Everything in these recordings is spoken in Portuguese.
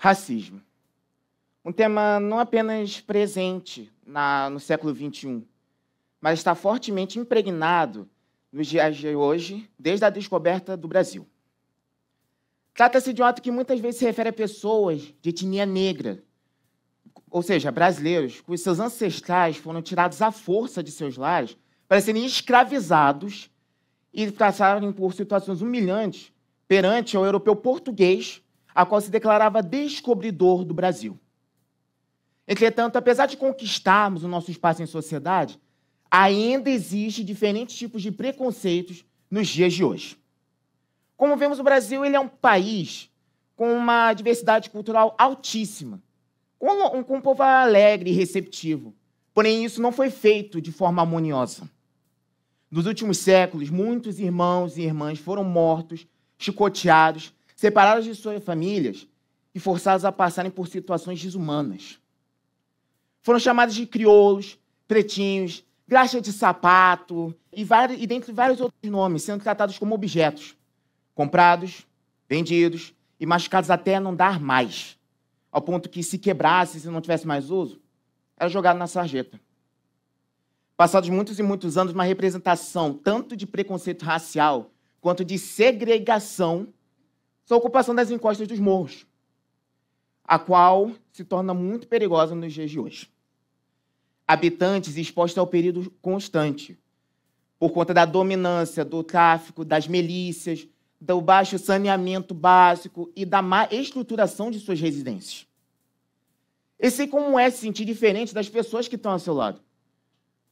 racismo. Um tema não apenas presente na, no século XXI, mas está fortemente impregnado nos dias de hoje, desde a descoberta do Brasil. Trata-se de um ato que muitas vezes se refere a pessoas de etnia negra, ou seja, brasileiros cujos seus ancestrais foram tirados à força de seus lares para serem escravizados e passarem por situações humilhantes perante o europeu português a qual se declarava descobridor do Brasil. Entretanto, apesar de conquistarmos o nosso espaço em sociedade, ainda existem diferentes tipos de preconceitos nos dias de hoje. Como vemos, o Brasil ele é um país com uma diversidade cultural altíssima, com um, com um povo alegre e receptivo. Porém, isso não foi feito de forma harmoniosa. Nos últimos séculos, muitos irmãos e irmãs foram mortos, chicoteados separadas de suas famílias e forçadas a passarem por situações desumanas. Foram chamadas de crioulos, pretinhos, graxa de sapato e, vários, e dentre vários outros nomes, sendo tratados como objetos, comprados, vendidos e machucados até não dar mais, ao ponto que se quebrasse, se não tivesse mais uso, era jogado na sarjeta. Passados muitos e muitos anos, uma representação tanto de preconceito racial quanto de segregação são a ocupação das encostas dos morros, a qual se torna muito perigosa nos dias de hoje. Habitantes expostos ao período constante, por conta da dominância do tráfico, das milícias, do baixo saneamento básico e da má estruturação de suas residências. Eu sei como é se sentir diferente das pessoas que estão ao seu lado,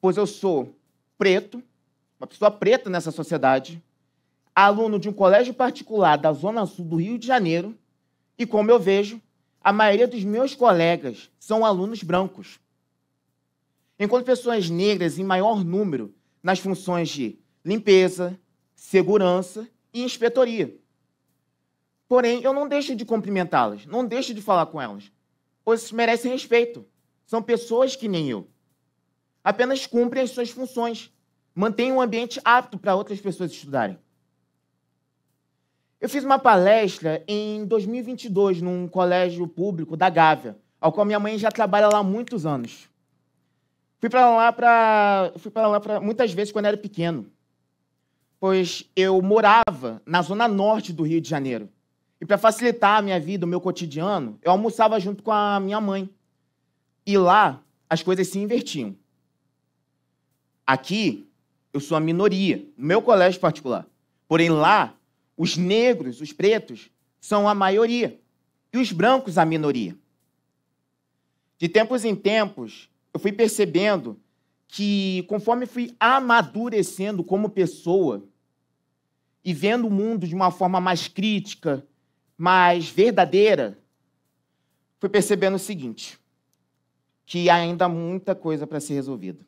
pois eu sou preto, uma pessoa preta nessa sociedade, aluno de um colégio particular da Zona Sul do Rio de Janeiro, e como eu vejo, a maioria dos meus colegas são alunos brancos. Enquanto pessoas negras em maior número nas funções de limpeza, segurança e inspetoria. Porém, eu não deixo de cumprimentá-las, não deixo de falar com elas, pois merecem respeito. São pessoas que nem eu. Apenas cumprem as suas funções, mantêm um ambiente apto para outras pessoas estudarem. Eu fiz uma palestra em 2022 num colégio público da Gávea, ao qual minha mãe já trabalha lá há muitos anos. Fui para lá para fui para lá pra, muitas vezes quando era pequeno, pois eu morava na zona norte do Rio de Janeiro. E para facilitar a minha vida, o meu cotidiano, eu almoçava junto com a minha mãe. E lá as coisas se invertiam. Aqui eu sou a minoria, no meu colégio particular. Porém lá os negros, os pretos, são a maioria e os brancos a minoria. De tempos em tempos, eu fui percebendo que, conforme fui amadurecendo como pessoa e vendo o mundo de uma forma mais crítica, mais verdadeira, fui percebendo o seguinte: que ainda há muita coisa para ser resolvida.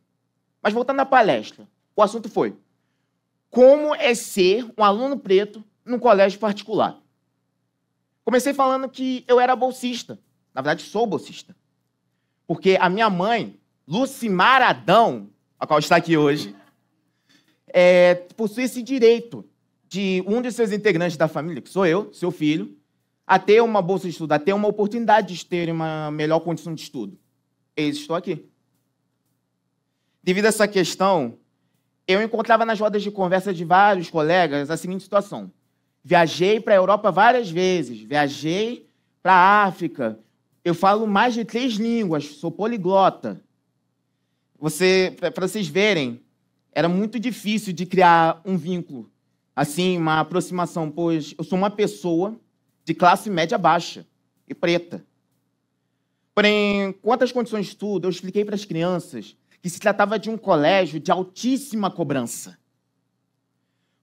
Mas voltando à palestra, o assunto foi como é ser um aluno preto num colégio particular. Comecei falando que eu era bolsista. Na verdade, sou bolsista. Porque a minha mãe, Lucimar Adão, a qual está aqui hoje, é, possui esse direito de um dos seus integrantes da família, que sou eu, seu filho, a ter uma bolsa de estudo, a ter uma oportunidade de ter uma melhor condição de estudo. Eis estou aqui. Devido a essa questão, eu encontrava nas rodas de conversa de vários colegas a seguinte situação. Viajei para a Europa várias vezes, viajei para a África. Eu falo mais de três línguas, sou poliglota. Você, para vocês verem, era muito difícil de criar um vínculo, assim, uma aproximação, pois eu sou uma pessoa de classe média baixa e preta. Porém, quantas condições de estudo, eu expliquei para as crianças que se tratava de um colégio de altíssima cobrança.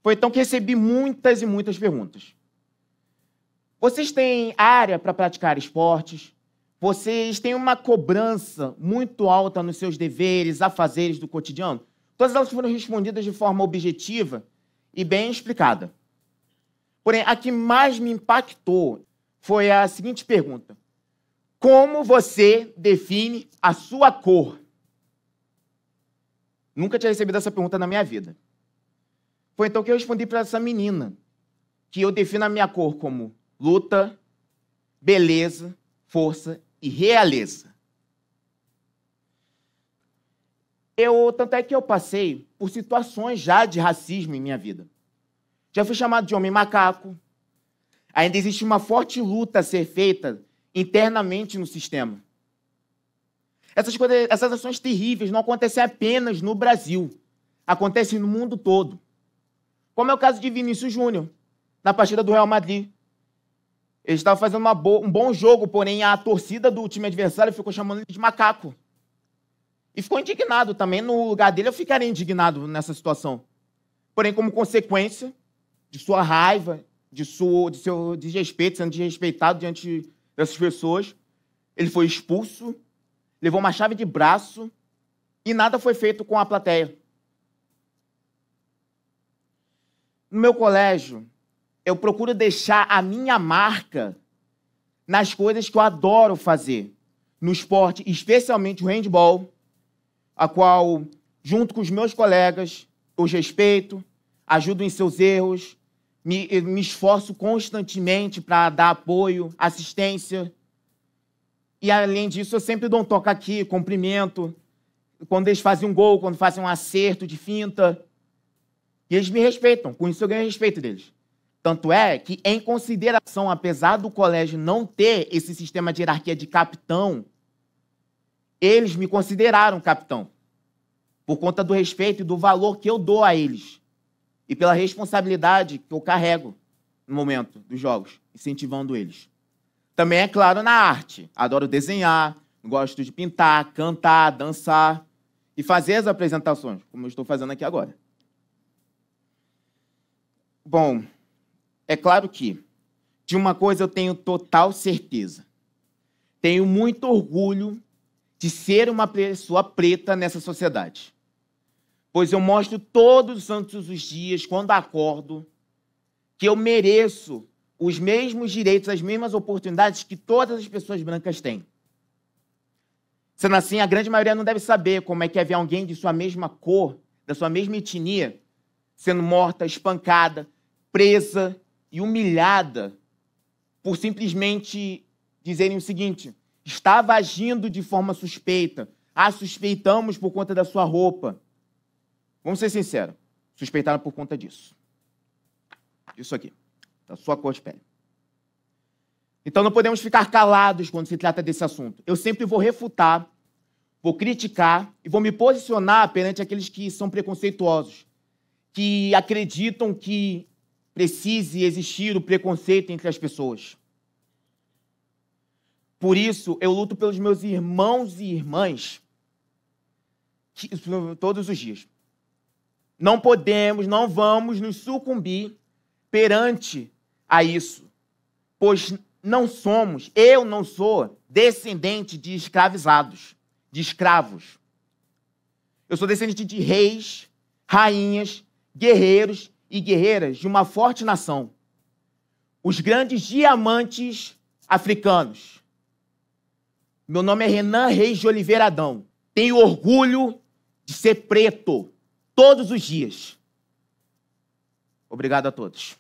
Foi então que recebi muitas e muitas perguntas. Vocês têm área para praticar esportes? Vocês têm uma cobrança muito alta nos seus deveres, afazeres do cotidiano? Todas elas foram respondidas de forma objetiva e bem explicada. Porém, a que mais me impactou foi a seguinte pergunta: Como você define a sua cor? Nunca tinha recebido essa pergunta na minha vida. Foi então que eu respondi para essa menina, que eu defino a minha cor como luta, beleza, força e realeza. Eu, tanto é que eu passei por situações já de racismo em minha vida. Já fui chamado de homem macaco. Ainda existe uma forte luta a ser feita internamente no sistema. Essas, coisas, essas ações terríveis não acontecem apenas no Brasil, acontecem no mundo todo. Como é o caso de Vinícius Júnior, na partida do Real Madrid. Ele estava fazendo bo um bom jogo, porém a torcida do time adversário ficou chamando ele de macaco. E ficou indignado também. No lugar dele, eu ficaria indignado nessa situação. Porém, como consequência de sua raiva, de, sua, de seu desrespeito, sendo desrespeitado diante dessas pessoas, ele foi expulso, levou uma chave de braço e nada foi feito com a plateia. no meu colégio, eu procuro deixar a minha marca nas coisas que eu adoro fazer. No esporte, especialmente o handball, a qual, junto com os meus colegas, eu os respeito, ajudo em seus erros, me, me esforço constantemente para dar apoio, assistência. E, além disso, eu sempre dou um toque aqui, cumprimento. Quando eles fazem um gol, quando fazem um acerto de finta, e eles me respeitam, com isso eu ganho respeito deles. Tanto é que, em consideração, apesar do colégio não ter esse sistema de hierarquia de capitão, eles me consideraram capitão. Por conta do respeito e do valor que eu dou a eles. E pela responsabilidade que eu carrego no momento dos jogos, incentivando eles. Também, é claro, na arte. Adoro desenhar, gosto de pintar, cantar, dançar e fazer as apresentações, como eu estou fazendo aqui agora. Bom, é claro que de uma coisa eu tenho total certeza. Tenho muito orgulho de ser uma pessoa preta nessa sociedade. Pois eu mostro todos os santos os dias, quando acordo, que eu mereço os mesmos direitos, as mesmas oportunidades que todas as pessoas brancas têm. Sendo assim, a grande maioria não deve saber como é que é ver alguém de sua mesma cor, da sua mesma etnia, sendo morta, espancada, presa e humilhada por simplesmente dizerem o seguinte: estava agindo de forma suspeita. Ah, suspeitamos por conta da sua roupa. Vamos ser sinceros, suspeitaram por conta disso. Isso aqui, da sua cor de pele. Então não podemos ficar calados quando se trata desse assunto. Eu sempre vou refutar, vou criticar e vou me posicionar perante aqueles que são preconceituosos, que acreditam que precise existir o preconceito entre as pessoas. Por isso, eu luto pelos meus irmãos e irmãs que, todos os dias. Não podemos, não vamos nos sucumbir perante a isso, pois não somos, eu não sou descendente de escravizados, de escravos. Eu sou descendente de reis, rainhas, guerreiros e guerreiras de uma forte nação, os grandes diamantes africanos. Meu nome é Renan Reis de Oliveira Adão. Tenho orgulho de ser preto todos os dias. Obrigado a todos.